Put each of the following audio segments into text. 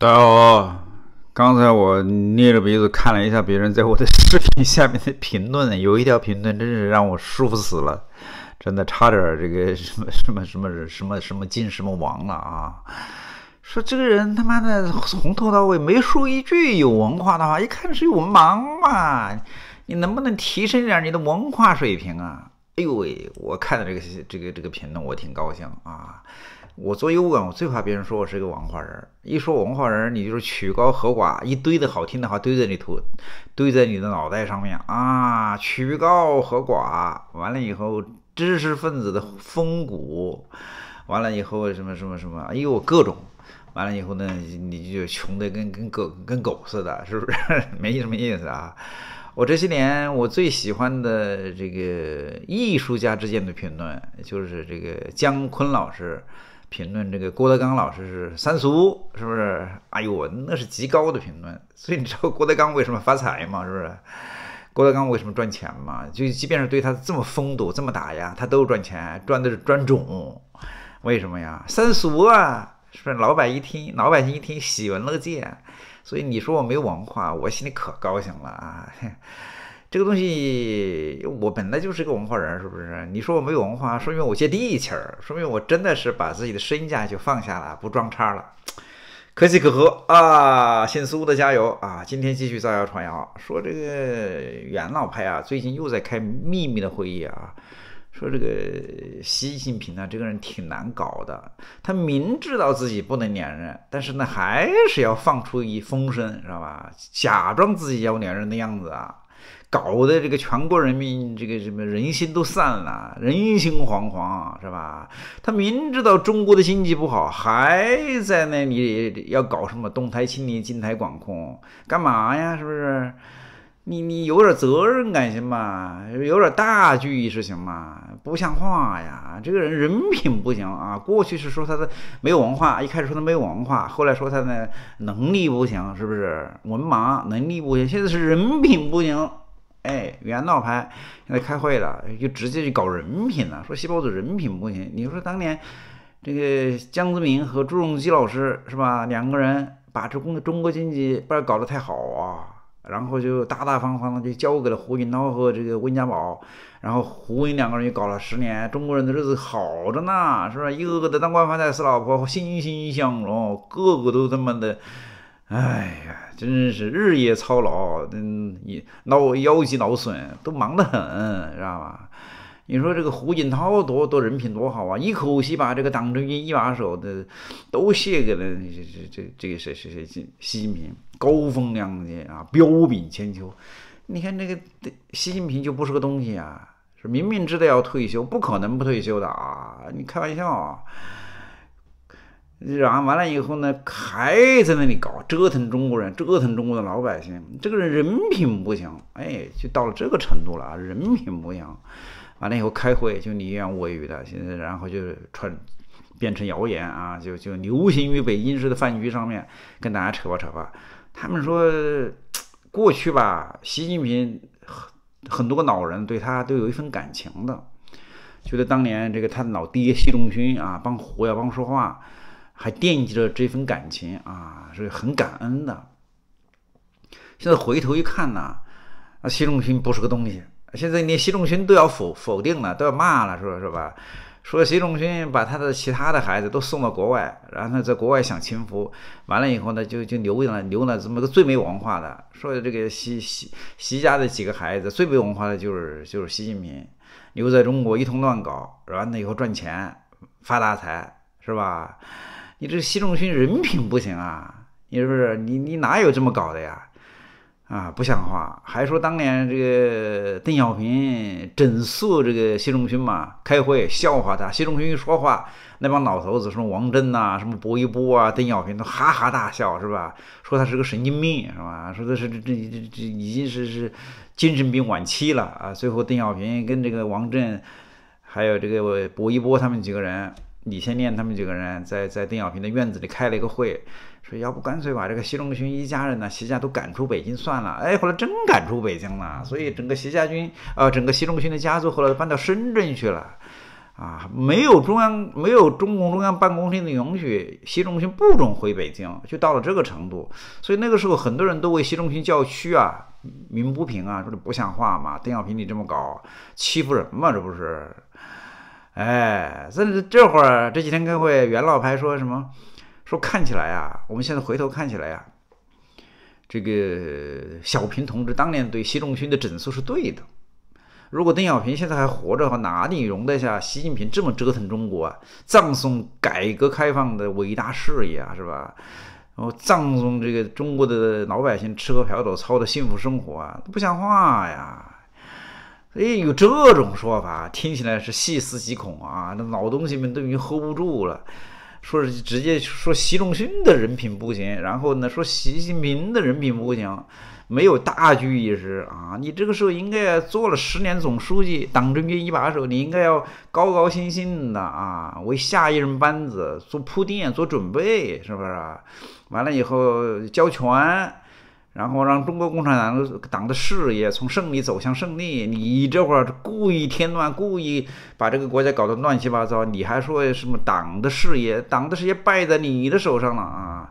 大家好，刚才我捏着鼻子看了一下别人在我的视频下面的评论，有一条评论真是让我舒服死了，真的差点这个什么什么什么什么什么进什么王了啊！说这个人他妈的从头到尾没说一句有文化的话，一看是有文盲嘛，你能不能提升点你的文化水平啊？哎呦喂，我看到这个这个这个评论我挺高兴啊。我做摇管，我最怕别人说我是一个文化人。一说文化人，你就是曲高和寡，一堆的好听的话堆在里头，堆在你的脑袋上面啊！曲高和寡，完了以后，知识分子的风骨，完了以后，什么什么什么，哎呦，各种，完了以后呢，你就穷的跟跟狗跟狗似的，是不是？没什么意思啊！我这些年，我最喜欢的这个艺术家之间的评论，就是这个姜昆老师。评论这个郭德纲老师是三俗，是不是？哎呦，那是极高的评论。所以你知道郭德纲为什么发财吗？是不是？郭德纲为什么赚钱吗？就即便是对他这么风度这么打压，他都赚钱，赚的是专种。为什么呀？三俗啊，是不是？老百一听，老百姓一听喜闻乐见。所以你说我没文化，我心里可高兴了啊。这个东西，我本来就是个文化人，是不是？你说我没有文化，说明我接地气儿，说明我真的是把自己的身价就放下了，不装叉了。可喜可贺啊！姓苏的加油啊！今天继续造谣传谣，说这个元老派啊，最近又在开秘密的会议啊，说这个习近平啊，这个人挺难搞的。他明知道自己不能连任，但是呢，还是要放出一风声，知道吧？假装自己要连任的样子啊。搞得这个全国人民这个什么人心都散了，人心惶惶，是吧？他明知道中国的经济不好，还在那里要搞什么“东台清理，金台管控”，干嘛呀？是不是？你你有点责任感行吗？有点大局意识行吗？不像话呀！这个人人品不行啊。过去是说他的没有文化，一开始说他没有文化，后来说他的能力不行，是不是？文盲，能力不行，现在是人品不行。哎，元老牌现在开会了，就直接就搞人品了，说西包子人品不行。你说当年这个江泽民和朱镕基老师是吧，两个人把这中中国经济不要搞得太好啊，然后就大大方方的就交给了胡锦涛和这个温家宝，然后胡温两个人又搞了十年，中国人的日子好着呢，是吧？一个个的当官发财、死老婆，欣欣向荣，个个都他妈的。哎呀，真是日夜操劳，嗯，脑腰肌劳损都忙得很，知道吧？你说这个胡锦涛多多人品多好啊，一口气把这个党政军一把手的都卸给了这这这这个谁谁谁，习近平，高风亮节啊，彪炳千秋。你看这个习近平就不是个东西啊，是明明知道要退休，不可能不退休的啊，你开玩笑。啊。然后完了以后呢，还在那里搞折腾中国人，折腾中国的老百姓。这个人人品不行，哎，就到了这个程度了。人品不行，完了以后开会就你言我语的，现在然后就传变成谣言啊，就就流行于北京市的饭局上面，跟大家扯吧扯吧。他们说过去吧，习近平很很多个老人对他都有一份感情的，觉得当年这个他的老爹习仲勋啊帮胡耀邦说话。还惦记着这份感情啊，是很感恩的。现在回头一看呢，啊，习仲勋不是个东西。现在连习仲勋都要否否定了，都要骂了，说是吧？说习仲勋把他的其他的孩子都送到国外，然后他在国外享清福。完了以后呢，就就留了留了这么个最没文化的？说这个习习习家的几个孩子，最没文化的就是就是习近平，留在中国一通乱搞，完了以后赚钱发大财，是吧？你这习仲勋人品不行啊，你是不是？你你哪有这么搞的呀？啊，不像话！还说当年这个邓小平整肃这个习仲勋嘛，开会笑话他。习仲勋一说话，那帮老头子什么王震呐、什么薄一波啊、邓小平都哈哈大笑，是吧？说他是个神经病，是吧？说他是这这这这已经是是精神病晚期了啊！最后邓小平跟这个王震还有这个薄一波他们几个人。李先念他们几个人在在邓小平的院子里开了一个会，说要不干脆把这个习仲勋一家人呢，习家都赶出北京算了。哎，后来真赶出北京了，所以整个习家军，呃，整个习仲勋的家族后来搬到深圳去了。啊，没有中央，没有中共中央办公厅的允许，习仲勋不准回北京，就到了这个程度。所以那个时候，很多人都为习仲勋叫屈啊，鸣不平啊，说这不像话嘛，邓小平你这么搞，欺负人嘛，这不是。哎，这这会儿这几天开会，袁老牌说什么？说看起来啊，我们现在回头看起来啊，这个小平同志当年对习仲勋的整肃是对的。如果邓小平现在还活着的话，哪里容得下习近平这么折腾中国，啊？葬送改革开放的伟大事业啊，是吧？然后葬送这个中国的老百姓吃喝嫖赌操的幸福生活，都不像话呀！哎，有这种说法，听起来是细思极恐啊！那老东西们都已经 hold 不住了，说是直接说习仲勋的人品不行，然后呢说习近平的人品不行，没有大局意识啊！你这个时候应该做了十年总书记、党政军一把手，你应该要高高兴兴的啊，为下一任班子做铺垫、做准备，是不是？完了以后交权。然后让中国共产党党的事业从胜利走向胜利。你这会儿故意添乱，故意把这个国家搞得乱七八糟，你还说什么党的事业？党的事业败在你的手上了啊！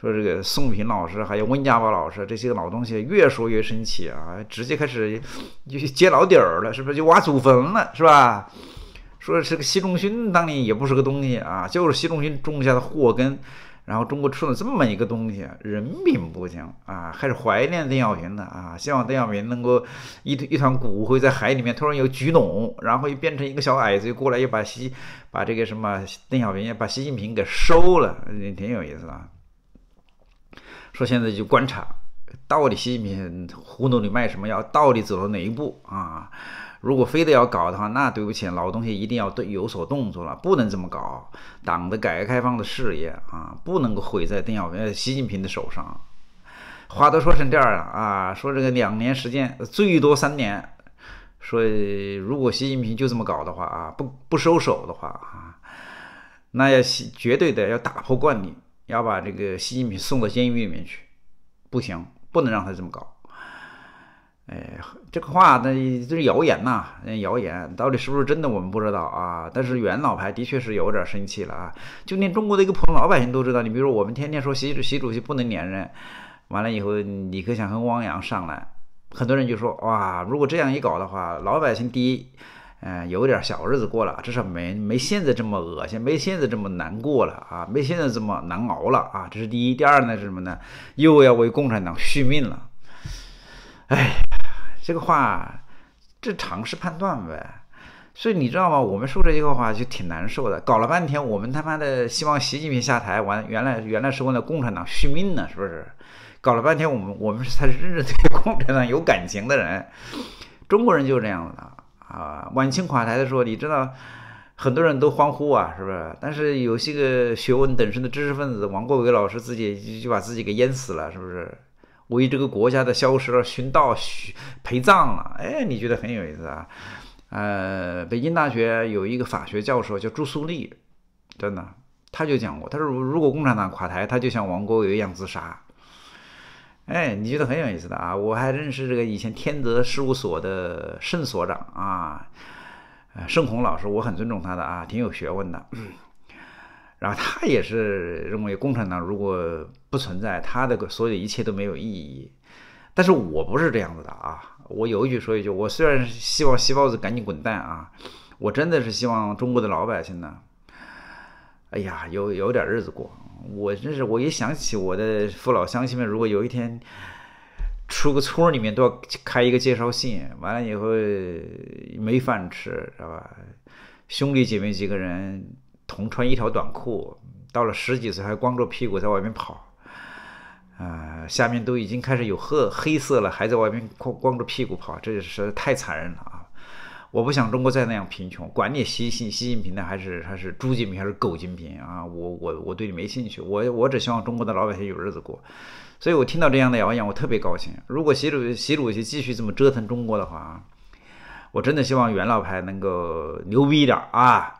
说这个宋平老师，还有温家宝老师这些个老东西，越说越生气啊，直接开始就揭老底儿了，是不是？就挖祖坟了，是吧？说这个习仲勋当年也不是个东西啊，就是习仲勋种下的祸根。然后中国出了这么一个东西，人品不行啊，还是怀念邓小平的啊，希望邓小平能够一一团骨灰在海里面，突然有举拢，然后又变成一个小矮子又过来，又把习把这个什么邓小平，把习近平给收了，挺有意思的。说现在就观察，到底习近平葫芦里卖什么药，到底走到哪一步啊？如果非得要搞的话，那对不起，老东西一定要对有所动作了，不能这么搞。党的改革开放的事业啊，不能够毁在邓小平、习近平的手上。话都说成这样了啊，说这个两年时间最多三年，说如果习近平就这么搞的话啊，不不收手的话啊，那要绝对的要打破惯例，要把这个习近平送到监狱里面去，不行，不能让他这么搞。哎，这个话那就是谣言呐，那谣言到底是不是真的我们不知道啊。但是元老牌的确是有点生气了啊。就连中国的一个普通老百姓都知道，你比如说我们天天说习主习主席不能连任，完了以后李克强和汪洋上来，很多人就说哇，如果这样一搞的话，老百姓第一，嗯，有点小日子过了，至少没没现在这么恶心，没现在这么难过了啊，没现在这么难熬了啊。这是第一，第二呢是什么呢？又要为共产党续命了，哎。这个话，这尝试判断呗，所以你知道吗？我们说这句话就挺难受的。搞了半天，我们他妈的希望习近平下台完，原来原来是为了共产党续命呢，是不是？搞了半天，我们我们是才是真正对共产党有感情的人。中国人就是这样的啊！晚清垮台的时候，你知道很多人都欢呼啊，是不是？但是有些个学问等身的知识分子，王国维老师自己就把自己给淹死了，是不是？为这个国家的消失殉道、殉陪葬了，哎，你觉得很有意思啊？呃，北京大学有一个法学教授叫朱苏力，真的，他就讲过，他说如果共产党垮台，他就像王国维一样自杀。哎，你觉得很有意思的啊？我还认识这个以前天德事务所的盛所长啊，盛红老师，我很尊重他的啊，挺有学问的。然后他也是认为共产党如果不存在，他的所有一切都没有意义。但是我不是这样子的啊，我有一句说一句，我虽然希望西包子赶紧滚蛋啊，我真的是希望中国的老百姓呢，哎呀，有有点日子过，我真是我一想起我的父老乡亲们，如果有一天出个村里面都要开一个介绍信，完了以后没饭吃，知道吧？兄弟姐妹几个人？同穿一条短裤，到了十几岁还光着屁股在外面跑，啊，下面都已经开始有褐黑色了，还在外面光光着屁股跑，这也实在太残忍了啊！我不想中国再那样贫穷，管你习近习近平呢，还是还是朱金平，还是狗金平啊！我我我对你没兴趣，我我只希望中国的老百姓有日子过。所以我听到这样的谣言，我特别高兴。如果习主习主席继续这么折腾中国的话啊，我真的希望元老派能够牛逼一点啊！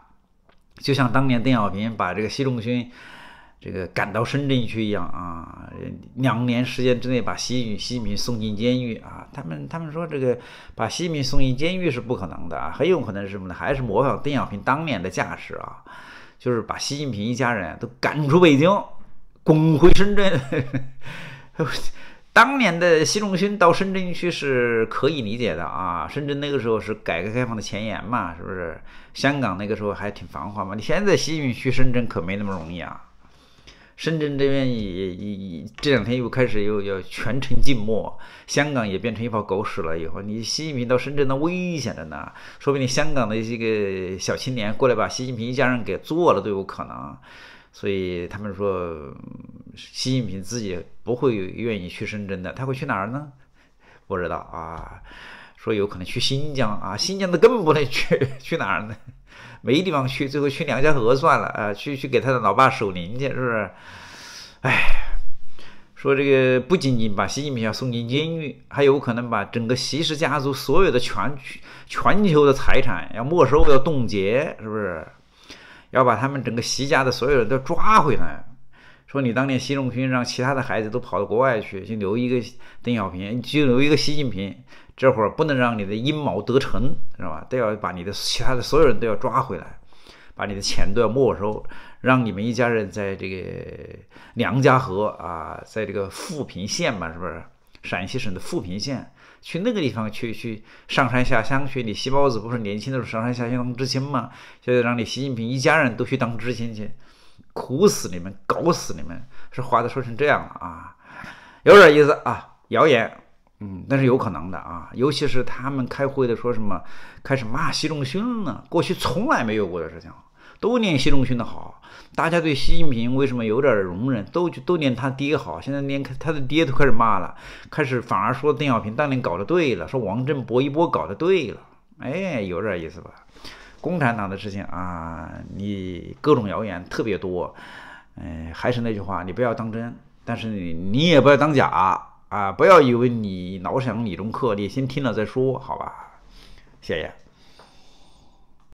就像当年邓小平把这个习仲勋，这个赶到深圳去一样啊，两年时间之内把习习近平送进监狱啊，他们他们说这个把习近平送进监狱是不可能的，很有可能是什么呢？还是模仿邓小平当年的架势啊，就是把习近平一家人都赶出北京，滚回深圳。当年的习仲勋到深圳去是可以理解的啊，深圳那个时候是改革开放的前沿嘛，是不是？香港那个时候还挺繁华嘛，你现在习近平去深圳可没那么容易啊。深圳这边也也也这两天又开始又要全城静默，香港也变成一泡狗屎了。以后你习近平到深圳那危险着呢，说不定香港的这个小青年过来把习近平一家人给做了都有可能。所以他们说，习近平自己不会愿意去深圳的，他会去哪儿呢？不知道啊。说有可能去新疆啊，新疆的根本不能去，去哪儿呢？没地方去，最后去梁家河算了啊，去去给他的老爸守灵去，是不是？哎，说这个不仅仅把习近平要送进监狱，还有可能把整个习氏家族所有的全全球的财产要没收、要冻结，是不是？要把他们整个习家的所有人都抓回来，说你当年习仲勋让其他的孩子都跑到国外去，就留一个邓小平，就留一个习近平，这会儿不能让你的阴谋得逞，知道吧？都要把你的其他的所有人都要抓回来，把你的钱都要没收，让你们一家人在这个梁家河啊，在这个富平县嘛，是不是陕西省的富平县？去那个地方去去上山下乡去，你西包子不是年轻的时候上山下乡当知青嘛？现在让你习近平一家人都去当知青去，苦死你们，搞死你们，是话都说成这样了啊，有点意思啊，谣言，嗯，那是有可能的啊，尤其是他们开会的说什么，开始骂习仲勋了，过去从来没有过的事情。都念习仲勋的好，大家对习近平为什么有点容忍？都都念他爹好，现在连他的爹都开始骂了，开始反而说邓小平当年搞得对了，说王振博一波搞得对了，哎，有点意思吧？共产党的事情啊，你各种谣言特别多，嗯，还是那句话，你不要当真，但是你你也不要当假啊，不要以为你老想理中客，你先听了再说，好吧？谢谢。